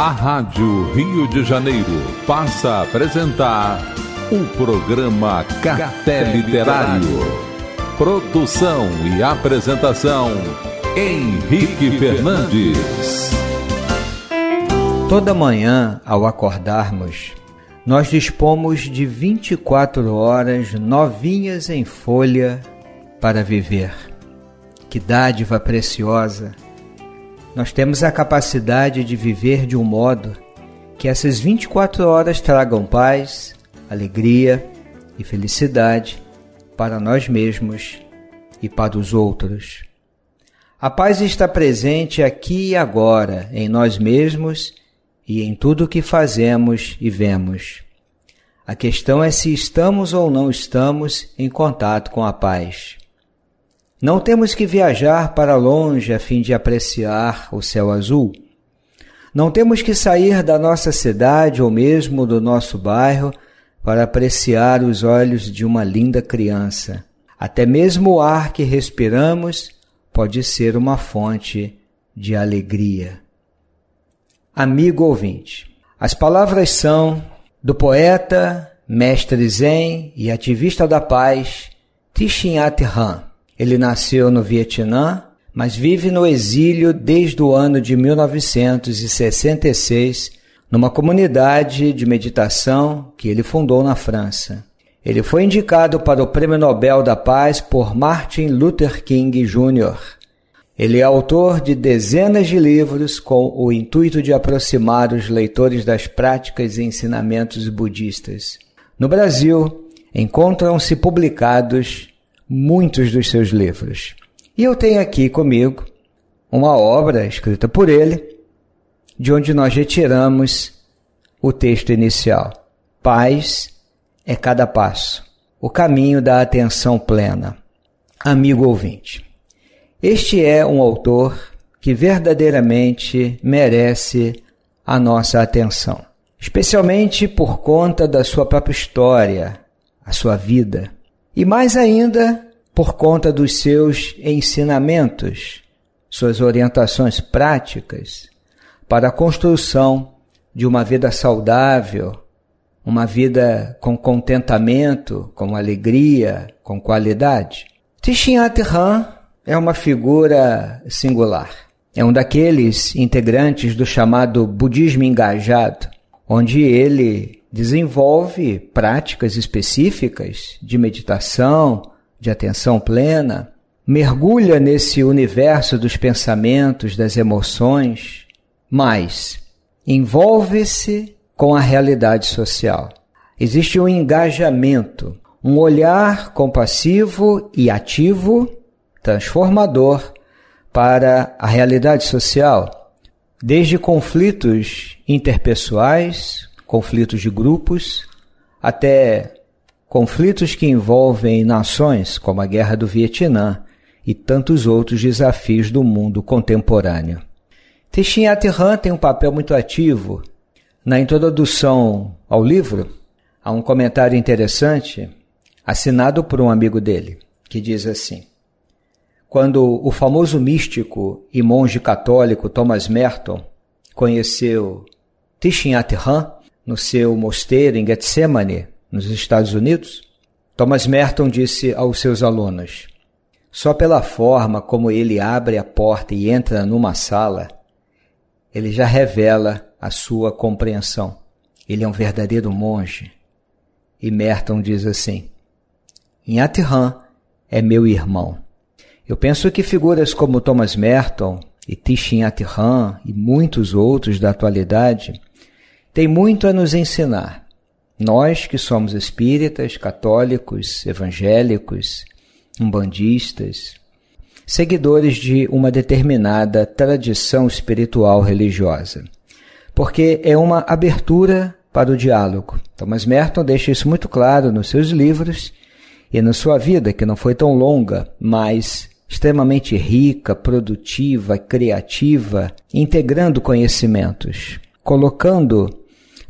A Rádio Rio de Janeiro passa a apresentar o programa Café Literário. Produção e apresentação Henrique Fernandes. Toda manhã, ao acordarmos, nós dispomos de 24 horas novinhas em folha para viver. Que dádiva preciosa! Nós temos a capacidade de viver de um modo que essas 24 horas tragam paz, alegria e felicidade para nós mesmos e para os outros. A paz está presente aqui e agora, em nós mesmos e em tudo o que fazemos e vemos. A questão é se estamos ou não estamos em contato com a paz. Não temos que viajar para longe a fim de apreciar o céu azul. Não temos que sair da nossa cidade ou mesmo do nosso bairro para apreciar os olhos de uma linda criança. Até mesmo o ar que respiramos pode ser uma fonte de alegria. Amigo ouvinte, as palavras são do poeta, mestre zen e ativista da paz Thich Nhat ele nasceu no Vietnã, mas vive no exílio desde o ano de 1966, numa comunidade de meditação que ele fundou na França. Ele foi indicado para o Prêmio Nobel da Paz por Martin Luther King Jr. Ele é autor de dezenas de livros com o intuito de aproximar os leitores das práticas e ensinamentos budistas. No Brasil, encontram-se publicados muitos dos seus livros. E eu tenho aqui comigo uma obra escrita por ele, de onde nós retiramos o texto inicial. Paz é cada passo, o caminho da atenção plena. Amigo ouvinte, este é um autor que verdadeiramente merece a nossa atenção, especialmente por conta da sua própria história, a sua vida e mais ainda por conta dos seus ensinamentos, suas orientações práticas para a construção de uma vida saudável, uma vida com contentamento, com alegria, com qualidade. Tishin Han é uma figura singular. É um daqueles integrantes do chamado budismo engajado, onde ele desenvolve práticas específicas de meditação, de atenção plena, mergulha nesse universo dos pensamentos, das emoções, mas envolve-se com a realidade social. Existe um engajamento, um olhar compassivo e ativo, transformador, para a realidade social, desde conflitos interpessoais, conflitos de grupos, até conflitos que envolvem nações, como a Guerra do Vietnã e tantos outros desafios do mundo contemporâneo. Teixin Aterran tem um papel muito ativo na introdução ao livro. Há um comentário interessante assinado por um amigo dele, que diz assim: Quando o famoso místico e monge católico Thomas Merton conheceu Tishin Aterran, no seu mosteiro em Getsemane, nos Estados Unidos, Thomas Merton disse aos seus alunos: Só pela forma como ele abre a porta e entra numa sala, ele já revela a sua compreensão. Ele é um verdadeiro monge. E Merton diz assim: Inhatihan é meu irmão. Eu penso que figuras como Thomas Merton e Tishin Atihan e muitos outros da atualidade tem muito a nos ensinar. Nós que somos espíritas, católicos, evangélicos, umbandistas, seguidores de uma determinada tradição espiritual religiosa, porque é uma abertura para o diálogo. Thomas Merton deixa isso muito claro nos seus livros e na sua vida, que não foi tão longa, mas extremamente rica, produtiva, criativa, integrando conhecimentos, colocando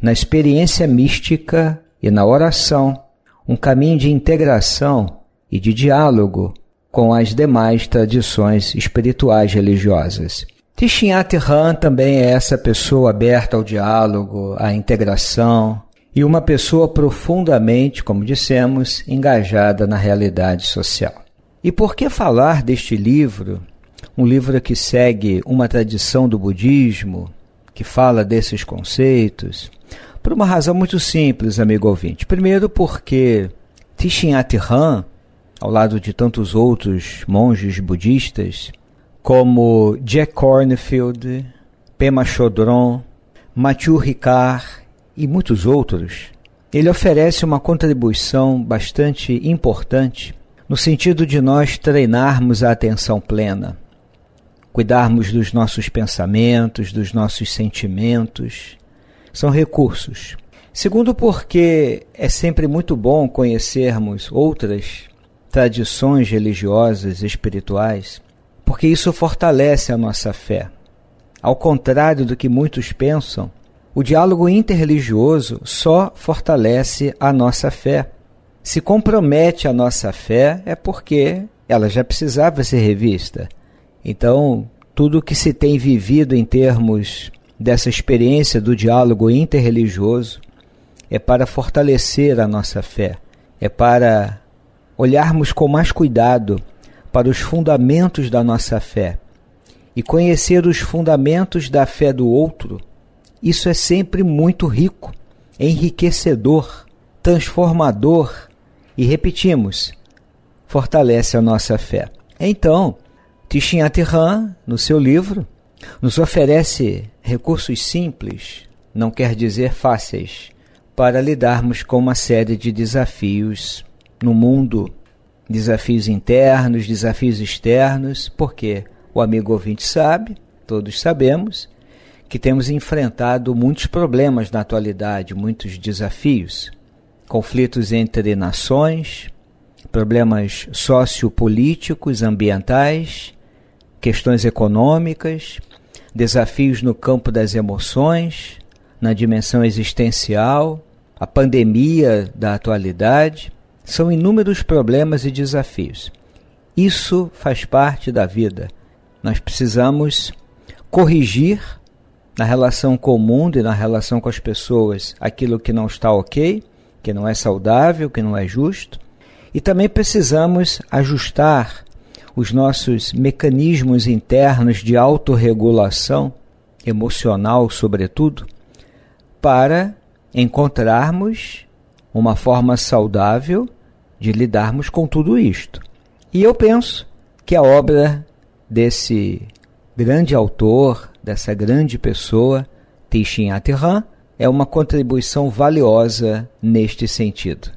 na experiência mística e na oração, um caminho de integração e de diálogo com as demais tradições espirituais religiosas. Tishinat Han também é essa pessoa aberta ao diálogo, à integração e uma pessoa profundamente, como dissemos, engajada na realidade social. E por que falar deste livro, um livro que segue uma tradição do budismo, que fala desses conceitos? Por uma razão muito simples, amigo ouvinte. Primeiro, porque Nhat Hanh, ao lado de tantos outros monges budistas, como Jack Cornfield, Pema Chodron, Mathieu Ricard e muitos outros, ele oferece uma contribuição bastante importante no sentido de nós treinarmos a atenção plena, cuidarmos dos nossos pensamentos, dos nossos sentimentos, são recursos. Segundo, porque é sempre muito bom conhecermos outras tradições religiosas e espirituais, porque isso fortalece a nossa fé. Ao contrário do que muitos pensam, o diálogo interreligioso só fortalece a nossa fé. Se compromete a nossa fé é porque ela já precisava ser revista. Então, tudo o que se tem vivido em termos dessa experiência do diálogo interreligioso é para fortalecer a nossa fé, é para olharmos com mais cuidado para os fundamentos da nossa fé e conhecer os fundamentos da fé do outro. Isso é sempre muito rico, enriquecedor, transformador e, repetimos, fortalece a nossa fé. Então, Tishin Han no seu livro, nos oferece recursos simples não quer dizer fáceis para lidarmos com uma série de desafios no mundo, desafios internos, desafios externos, porque o amigo ouvinte sabe, todos sabemos, que temos enfrentado muitos problemas na atualidade, muitos desafios, conflitos entre nações, problemas sociopolíticos, ambientais, questões econômicas, desafios no campo das emoções, na dimensão existencial, a pandemia da atualidade. São inúmeros problemas e desafios. Isso faz parte da vida. Nós precisamos corrigir na relação com o mundo e na relação com as pessoas aquilo que não está ok, que não é saudável, que não é justo. E também precisamos ajustar os nossos mecanismos internos de autorregulação, emocional sobretudo, para encontrarmos uma forma saudável de lidarmos com tudo isto. E eu penso que a obra desse grande autor, dessa grande pessoa, Teixin Aterran, é uma contribuição valiosa neste sentido.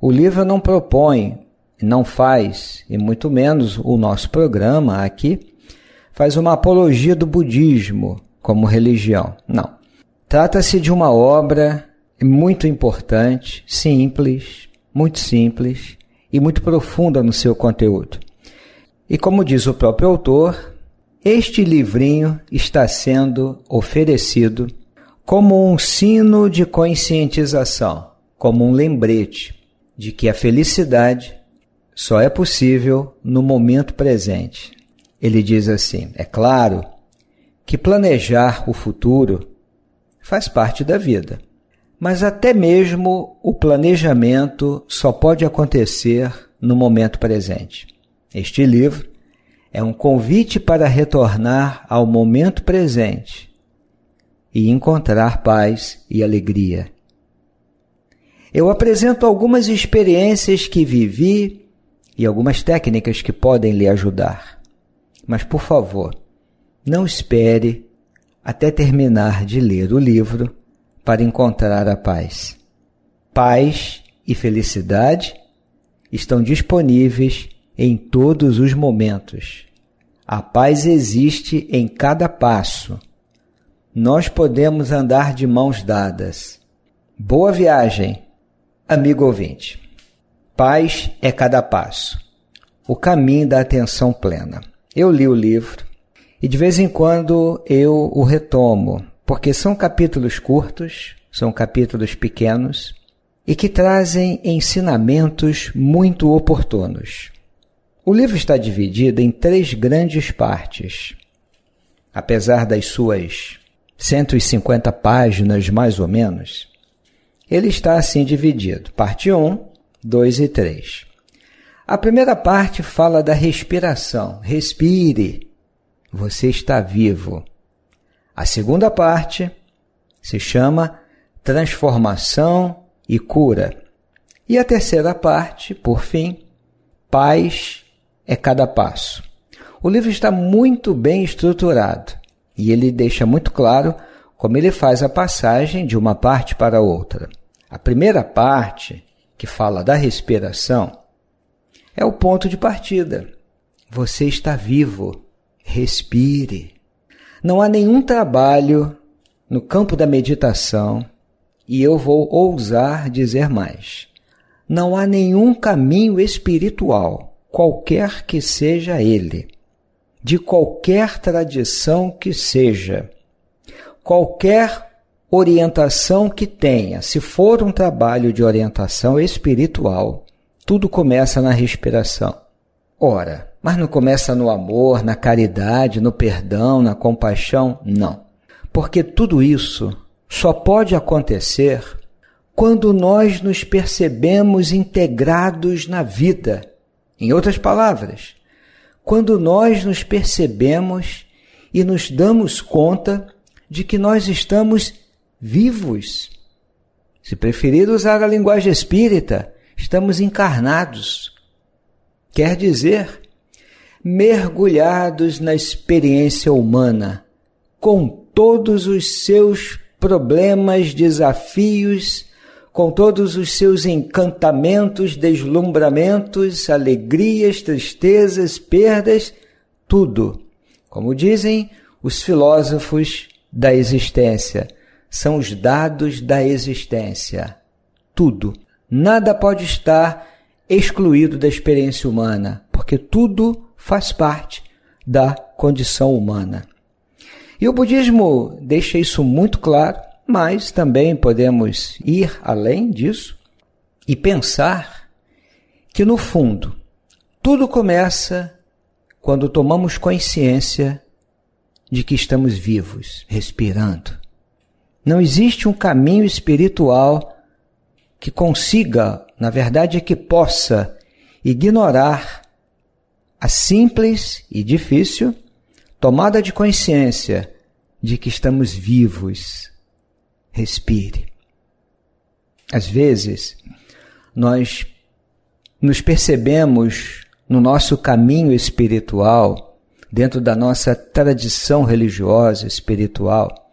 O livro não propõe não faz, e muito menos o nosso programa aqui, faz uma apologia do budismo como religião. Não. Trata-se de uma obra muito importante, simples, muito simples e muito profunda no seu conteúdo. E como diz o próprio autor, este livrinho está sendo oferecido como um sino de conscientização, como um lembrete de que a felicidade só é possível no momento presente. Ele diz assim: é claro que planejar o futuro faz parte da vida, mas até mesmo o planejamento só pode acontecer no momento presente. Este livro é um convite para retornar ao momento presente e encontrar paz e alegria. Eu apresento algumas experiências que vivi e algumas técnicas que podem lhe ajudar. Mas, por favor, não espere até terminar de ler o livro para encontrar a paz. Paz e felicidade estão disponíveis em todos os momentos. A paz existe em cada passo. Nós podemos andar de mãos dadas. Boa viagem, amigo ouvinte. Paz é cada passo. O caminho da atenção plena. Eu li o livro e de vez em quando eu o retomo, porque são capítulos curtos, são capítulos pequenos e que trazem ensinamentos muito oportunos. O livro está dividido em três grandes partes. Apesar das suas 150 páginas, mais ou menos, ele está assim dividido: parte 1, 2 e 3. A primeira parte fala da respiração. Respire. Você está vivo. A segunda parte se chama transformação e cura. E a terceira parte, por fim, paz é cada passo. O livro está muito bem estruturado e ele deixa muito claro como ele faz a passagem de uma parte para outra. A primeira parte que fala da respiração, é o ponto de partida. Você está vivo, respire. Não há nenhum trabalho no campo da meditação, e eu vou ousar dizer mais. Não há nenhum caminho espiritual, qualquer que seja ele, de qualquer tradição que seja, qualquer orientação que tenha, se for um trabalho de orientação espiritual, tudo começa na respiração. Ora, mas não começa no amor, na caridade, no perdão, na compaixão? Não. Porque tudo isso só pode acontecer quando nós nos percebemos integrados na vida. Em outras palavras, quando nós nos percebemos e nos damos conta de que nós estamos vivos. Se preferir usar a linguagem espírita, estamos encarnados. Quer dizer, mergulhados na experiência humana, com todos os seus problemas, desafios, com todos os seus encantamentos, deslumbramentos, alegrias, tristezas, perdas, tudo. Como dizem os filósofos da existência, são os dados da existência. Tudo. Nada pode estar excluído da experiência humana, porque tudo faz parte da condição humana. E o budismo deixa isso muito claro, mas também podemos ir além disso e pensar que, no fundo, tudo começa quando tomamos consciência de que estamos vivos, respirando. Não existe um caminho espiritual que consiga, na verdade, é que possa ignorar a simples e difícil tomada de consciência de que estamos vivos. Respire. Às vezes, nós nos percebemos no nosso caminho espiritual, dentro da nossa tradição religiosa espiritual,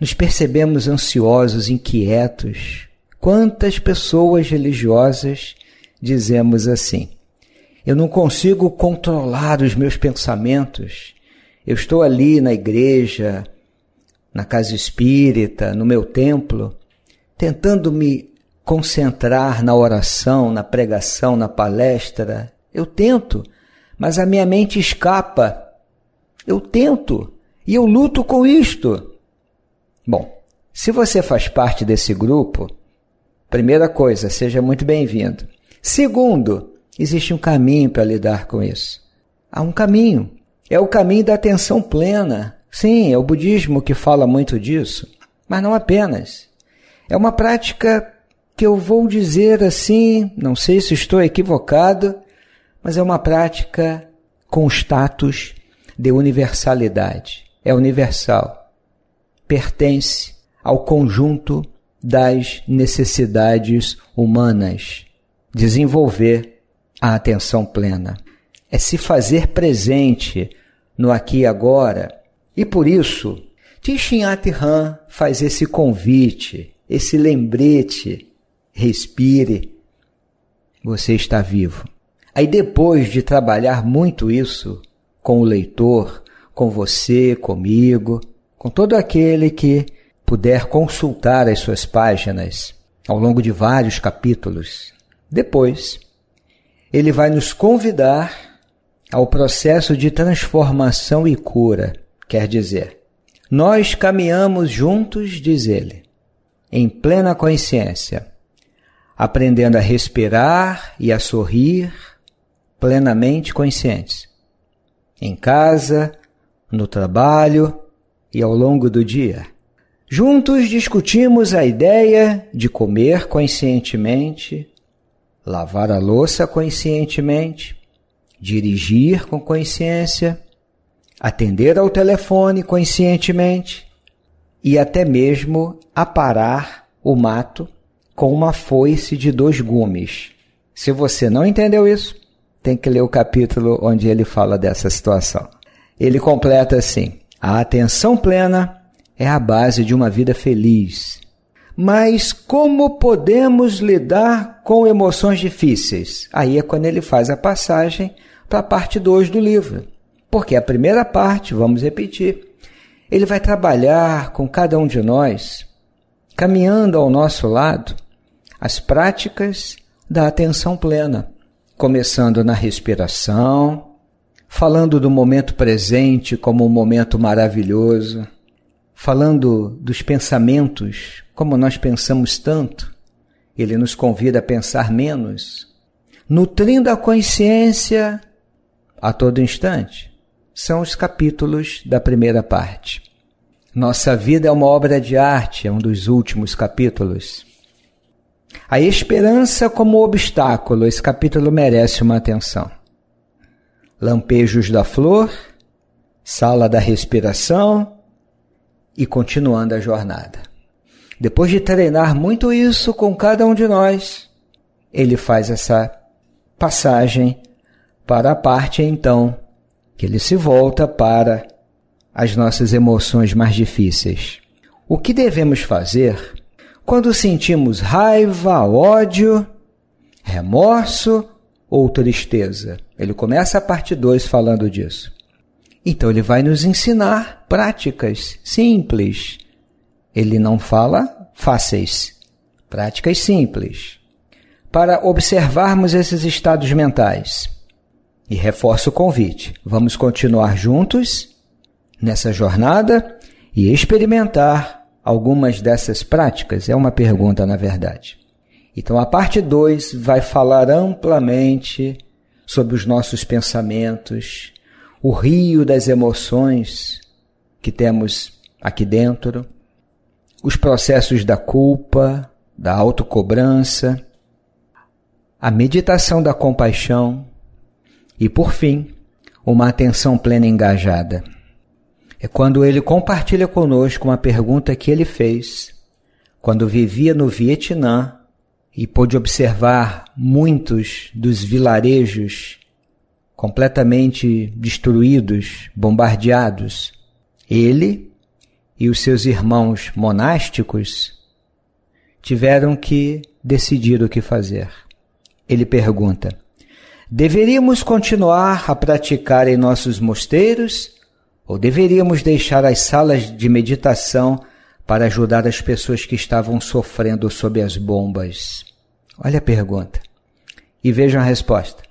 nos percebemos ansiosos, inquietos. Quantas pessoas religiosas dizemos assim: Eu não consigo controlar os meus pensamentos. Eu estou ali na igreja, na casa espírita, no meu templo, tentando me concentrar na oração, na pregação, na palestra. Eu tento, mas a minha mente escapa. Eu tento e eu luto com isto. Bom, se você faz parte desse grupo, primeira coisa, seja muito bem-vindo. Segundo, existe um caminho para lidar com isso. Há um caminho. É o caminho da atenção plena. Sim, é o budismo que fala muito disso, mas não apenas. É uma prática que eu vou dizer assim, não sei se estou equivocado, mas é uma prática com status de universalidade. É universal pertence ao conjunto das necessidades humanas. Desenvolver a atenção plena é se fazer presente no aqui e agora. E por isso, Tishinat Han faz esse convite, esse lembrete: respire, você está vivo. Aí depois de trabalhar muito isso com o leitor, com você, comigo, com todo aquele que puder consultar as suas páginas ao longo de vários capítulos. Depois, ele vai nos convidar ao processo de transformação e cura, quer dizer, nós caminhamos juntos, diz ele, em plena consciência, aprendendo a respirar e a sorrir, plenamente conscientes. Em casa, no trabalho, e ao longo do dia. Juntos discutimos a ideia de comer conscientemente, lavar a louça conscientemente, dirigir com consciência, atender ao telefone conscientemente e até mesmo aparar o mato com uma foice de dois gumes. Se você não entendeu isso, tem que ler o capítulo onde ele fala dessa situação. Ele completa assim: a atenção plena é a base de uma vida feliz. Mas como podemos lidar com emoções difíceis? Aí é quando ele faz a passagem para a parte 2 do livro. Porque a primeira parte, vamos repetir, ele vai trabalhar com cada um de nós, caminhando ao nosso lado, as práticas da atenção plena, começando na respiração, falando do momento presente como um momento maravilhoso, falando dos pensamentos, como nós pensamos tanto, ele nos convida a pensar menos, nutrindo a consciência a todo instante. São os capítulos da primeira parte. Nossa vida é uma obra de arte, é um dos últimos capítulos. A esperança como obstáculo, esse capítulo merece uma atenção. Lampejos da Flor, Sala da Respiração e continuando a jornada. Depois de treinar muito isso com cada um de nós, ele faz essa passagem para a parte então que ele se volta para as nossas emoções mais difíceis. O que devemos fazer quando sentimos raiva, ódio, remorso ou tristeza? Ele começa a parte 2 falando disso. Então ele vai nos ensinar práticas simples. Ele não fala fáceis, práticas simples. Para observarmos esses estados mentais. E reforço o convite. Vamos continuar juntos nessa jornada e experimentar algumas dessas práticas? É uma pergunta, na verdade. Então, a parte 2 vai falar amplamente sobre os nossos pensamentos, o rio das emoções que temos aqui dentro, os processos da culpa, da autocobrança, a meditação da compaixão e, por fim, uma atenção plena engajada. É quando ele compartilha conosco uma pergunta que ele fez quando vivia no Vietnã e pôde observar muitos dos vilarejos completamente destruídos, bombardeados. Ele e os seus irmãos monásticos tiveram que decidir o que fazer. Ele pergunta: deveríamos continuar a praticar em nossos mosteiros ou deveríamos deixar as salas de meditação para ajudar as pessoas que estavam sofrendo sob as bombas? Olha a pergunta. E vejam a resposta.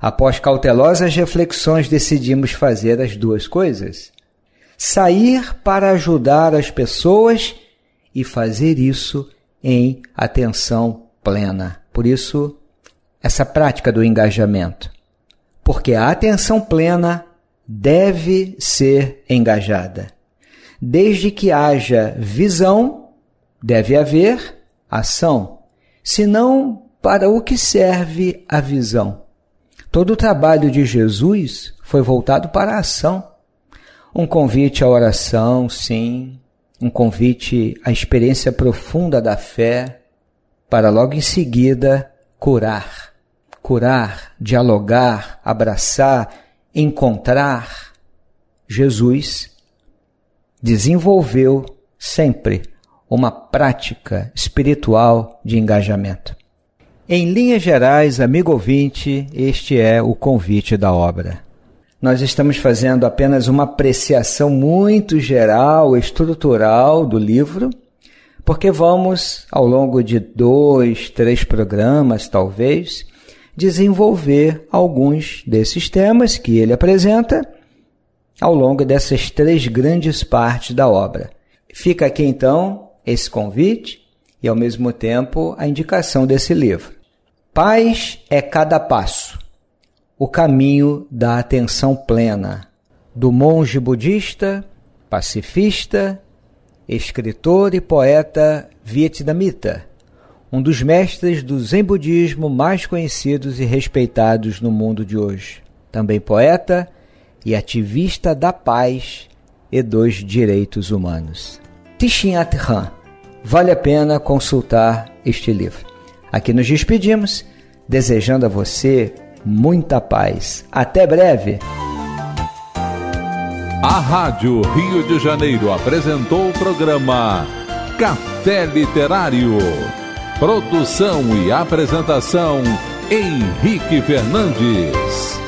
Após cautelosas reflexões, decidimos fazer as duas coisas: sair para ajudar as pessoas e fazer isso em atenção plena. Por isso, essa prática do engajamento. Porque a atenção plena deve ser engajada. Desde que haja visão, deve haver ação. Senão, para o que serve a visão? Todo o trabalho de Jesus foi voltado para a ação. Um convite à oração, sim, um convite à experiência profunda da fé, para logo em seguida curar. Curar, dialogar, abraçar, encontrar. Jesus desenvolveu sempre uma prática espiritual de engajamento. Em linhas gerais, amigo ouvinte, este é o convite da obra. Nós estamos fazendo apenas uma apreciação muito geral, estrutural do livro, porque vamos, ao longo de dois, três programas, talvez, desenvolver alguns desses temas que ele apresenta ao longo dessas três grandes partes da obra. Fica aqui então esse convite e, ao mesmo tempo, a indicação desse livro. Paz é cada passo, o caminho da atenção plena, do monge budista, pacifista, escritor e poeta vietnamita, um dos mestres do Zen budismo mais conhecidos e respeitados no mundo de hoje. Também poeta, e ativista da paz e dos direitos humanos. Tishin Han, Vale a pena consultar este livro. Aqui nos despedimos, desejando a você muita paz. Até breve! A Rádio Rio de Janeiro apresentou o programa Café Literário. Produção e apresentação Henrique Fernandes.